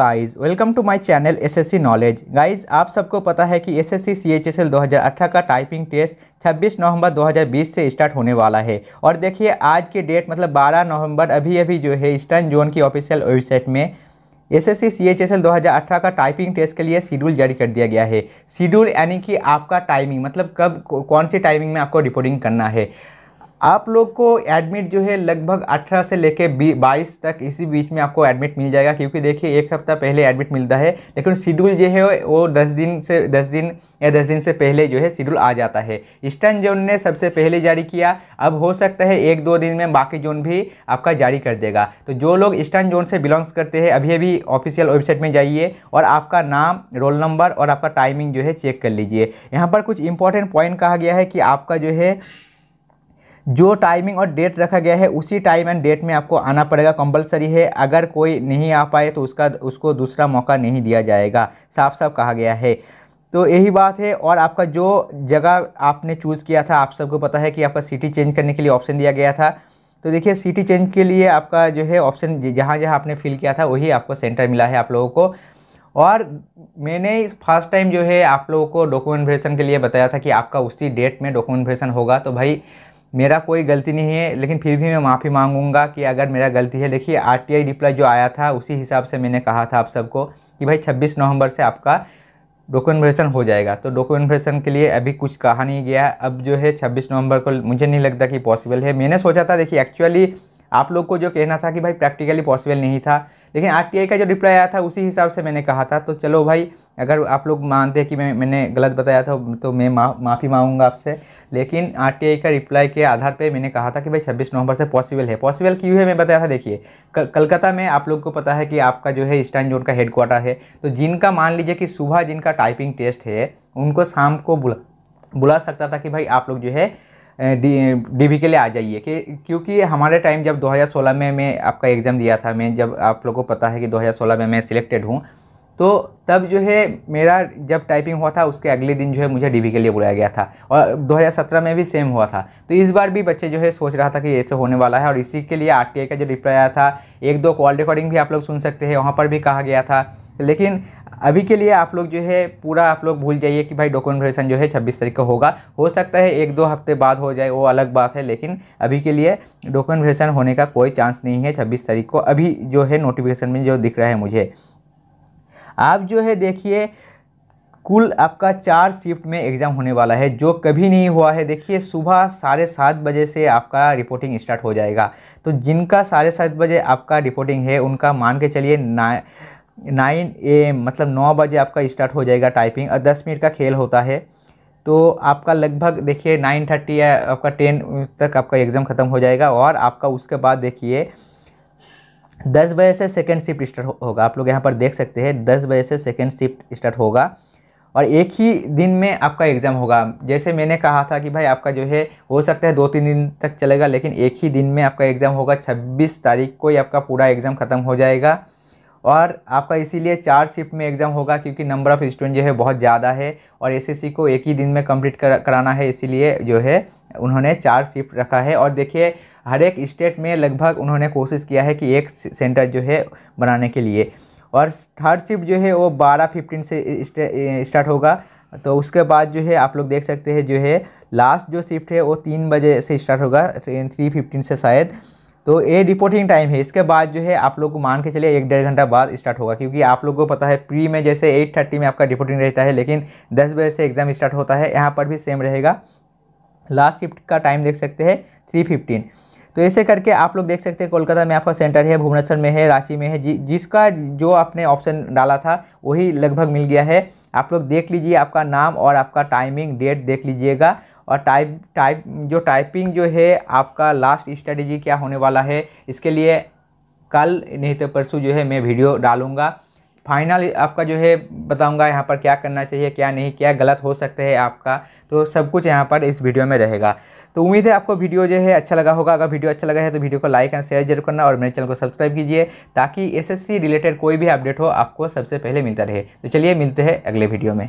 guys welcome to my channel S S C knowledge guys आप सबको पता है कि S S S C C H L दो हज़ार अठारह का टाइपिंग टेस्ट छब्बीस नवंबर दो हज़ार बीस से स्टार्ट होने वाला है और देखिए आज के डेट मतलब बारह नवंबर अभी अभी जो है ईस्टर्न जोन की ऑफिशियल वेबसाइट में S S C C H S L दो हज़ार अठारह का टाइपिंग टेस्ट के लिए शेड्यूल जारी कर दिया गया है शेड्यूल यानी कि आपका टाइमिंग मतलब कब कौन सी टाइमिंग में आपको रिपोर्टिंग करना है आप लोग को एडमिट जो है लगभग 18 से लेके 22 तक इसी बीच में आपको एडमिट मिल जाएगा क्योंकि देखिए एक हफ्ता पहले एडमिट मिलता है लेकिन शेड्यूल जो है वो 10 दिन से 10 दिन या 10 दिन से पहले जो है शेड्यूल आ जाता है ईस्टर्न जोन ने सबसे पहले जारी किया अब हो सकता है एक दो दिन में बाकी जोन भी आपका जारी कर देगा तो जो लोग ईस्टर्न जोन से बिलोंग्स करते हैं अभी अभी ऑफिशियल वेबसाइट में जाइए और आपका नाम रोल नंबर और आपका टाइमिंग जो है चेक कर लीजिए यहाँ पर कुछ इंपॉर्टेंट पॉइंट कहा गया है कि आपका जो है जो टाइमिंग और डेट रखा गया है उसी टाइम एंड डेट में आपको आना पड़ेगा कंपलसरी है अगर कोई नहीं आ पाए तो उसका उसको दूसरा मौका नहीं दिया जाएगा साफ साफ कहा गया है तो यही बात है और आपका जो जगह आपने चूज़ किया था आप सबको पता है कि आपका सिटी चेंज करने के लिए ऑप्शन दिया गया था तो देखिए सिटी चेंज के लिए आपका जो है ऑप्शन जहाँ जहाँ आपने फिल किया था वही आपको सेंटर मिला है आप लोगों को और मैंने इस फर्स्ट टाइम जो है आप लोगों को डॉक्यूमेंट भेजन के लिए बताया था कि आपका उसी डेट में डॉक्यूमेंट भेजन होगा तो भाई मेरा कोई गलती नहीं है लेकिन फिर भी मैं माफ़ी मांगूंगा कि अगर मेरा गलती है देखिए आरटीआई रिप्लाई जो आया था उसी हिसाब से मैंने कहा था आप सबको कि भाई 26 नवंबर से आपका डॉक्यूमेंटेशन हो जाएगा तो डॉक्यूमेंटेशन के लिए अभी कुछ कहा नहीं गया अब जो है छब्बीस नवंबर को मुझे नहीं लगता कि पॉसिबल है मैंने सोचा था देखिए एक्चुअली आप लोग को जो कहना था कि भाई प्रैक्टिकली पॉसिबल नहीं था लेकिन आर का जो रिप्लाई आया था उसी हिसाब से मैंने कहा था तो चलो भाई अगर आप लोग मानते हैं कि मैं मैंने गलत बताया था तो मैं माफ़ी मांगूंगा आपसे लेकिन आर का रिप्लाई के आधार पर मैंने कहा था कि भाई छब्बीस नवंबर से पॉसिबल है पॉसिबल क्यों है मैं बताया था देखिए कलकत्ता में आप लोग को पता है कि आपका जो है ईस्टर्न जोन का हेडक्वार्टर है तो जिनका मान लीजिए कि सुबह जिनका टाइपिंग टेस्ट है उनको शाम को बुला बुला सकता था कि भाई आप लोग जो है डीवी के लिए आ जाइए कि क्योंकि हमारे टाइम जब 2016 में मैं आपका एग्ज़ाम दिया था मैं जब आप लोगों को पता है कि 2016 में मैं सिलेक्टेड हूँ तो तब जो है मेरा जब टाइपिंग हुआ था उसके अगले दिन जो है मुझे डीबी के लिए बुलाया गया था और 2017 में भी सेम हुआ था तो इस बार भी बच्चे जो है सोच रहा था कि ऐसे होने वाला है और इसी के लिए आर का जो रिप्लाई आया था एक दो कॉल रिकॉर्डिंग भी आप लोग सुन सकते हैं वहाँ पर भी कहा गया था लेकिन अभी के लिए आप लोग जो है पूरा आप लोग भूल जाइए कि भाई डॉक्यूमेंट वेरिफिकेशन जो है छब्बीस तारीख को होगा हो सकता है एक दो हफ्ते बाद हो जाए वो अलग बात है लेकिन अभी के लिए डॉक्यूमेंट वेरिफिकेशन होने का कोई चांस नहीं है छब्बीस तारीख को अभी जो है नोटिफिकेशन में जो दिख रहा है मुझे आप जो है देखिए कुल आपका चार शिफ्ट में एग्ज़ाम होने वाला है जो कभी नहीं हुआ है देखिए सुबह साढ़े सात बजे से आपका रिपोर्टिंग स्टार्ट हो जाएगा तो जिनका साढ़े सात बजे आपका रिपोर्टिंग है उनका मान के चलिए ना नाइन ए मतलब नौ बजे आपका स्टार्ट हो जाएगा टाइपिंग और दस मिनट का खेल होता है तो आपका लगभग देखिए नाइन थर्टी या आपका टेन तक आपका एग्ज़ाम ख़त्म हो जाएगा और आपका उसके बाद देखिए दस बजे से सेकेंड शिफ्ट स्टार्ट हो, होगा आप लोग यहाँ पर देख सकते हैं दस बजे से सेकेंड शिफ्ट स्टार्ट होगा और एक ही दिन में आपका एग्ज़ाम होगा जैसे मैंने कहा था कि भाई आपका जो है हो सकता है दो तीन दिन तक चलेगा लेकिन एक ही दिन में आपका एग्ज़ाम होगा छब्बीस तारीख को ही आपका पूरा एग्ज़ाम ख़त्म हो जाएगा और आपका इसीलिए चार शिफ्ट में एग्ज़ाम होगा क्योंकि नंबर ऑफ़ स्टूडेंट जो है बहुत ज़्यादा है और एसएससी को एक ही दिन में कंप्लीट कर, कराना है इसीलिए जो है उन्होंने चार शिफ्ट रखा है और देखिए हर एक स्टेट में लगभग उन्होंने कोशिश किया है कि एक सेंटर जो है बनाने के लिए और थर्ड शिफ्ट जो है वो बारह फिफ्टीन से स्टार्ट होगा तो उसके बाद जो है आप लोग देख सकते हैं जो है लास्ट जो शिफ्ट है वो तीन बजे से स्टार्ट होगा थ्री फिफ्टीन से शायद तो ये रिपोर्टिंग टाइम है इसके बाद जो है आप लोग को मान के चलिए एक डेढ़ घंटा बाद स्टार्ट होगा क्योंकि आप लोग को पता है प्री में जैसे एट थर्टी में आपका रिपोर्टिंग रहता है लेकिन दस बजे से एग्ज़ाम स्टार्ट होता है यहाँ पर भी सेम रहेगा लास्ट शिफ्ट का टाइम देख सकते हैं थ्री फिफ्टीन तो ऐसे करके आप लोग देख सकते हैं कोलकाता में आपका सेंटर है भुवनेश्वर में है रांची में है जि जिसका जो आपने ऑप्शन डाला था वही लगभग मिल गया है आप लोग देख लीजिए आपका नाम और आपका टाइमिंग डेट देख लीजिएगा और टाइप टाइप जो टाइपिंग जो है आपका लास्ट स्ट्रेटजी क्या होने वाला है इसके लिए कल नहीं तो परसों जो है मैं वीडियो डालूँगा फाइनल आपका जो है बताऊंगा यहाँ पर क्या करना चाहिए क्या नहीं क्या गलत हो सकता है आपका तो सब कुछ यहाँ पर इस वीडियो में रहेगा तो उम्मीद है आपको वीडियो जो है अच्छा लगा होगा अगर वीडियो अच्छा लगा है तो वीडियो को लाइक एंड शेयर जरूर करना और मेरे चैनल को सब्सक्राइब कीजिए ताकि एस रिलेटेड कोई भी अपडेट हो आपको सबसे पहले मिलता रहे तो चलिए मिलते हैं अगले वीडियो में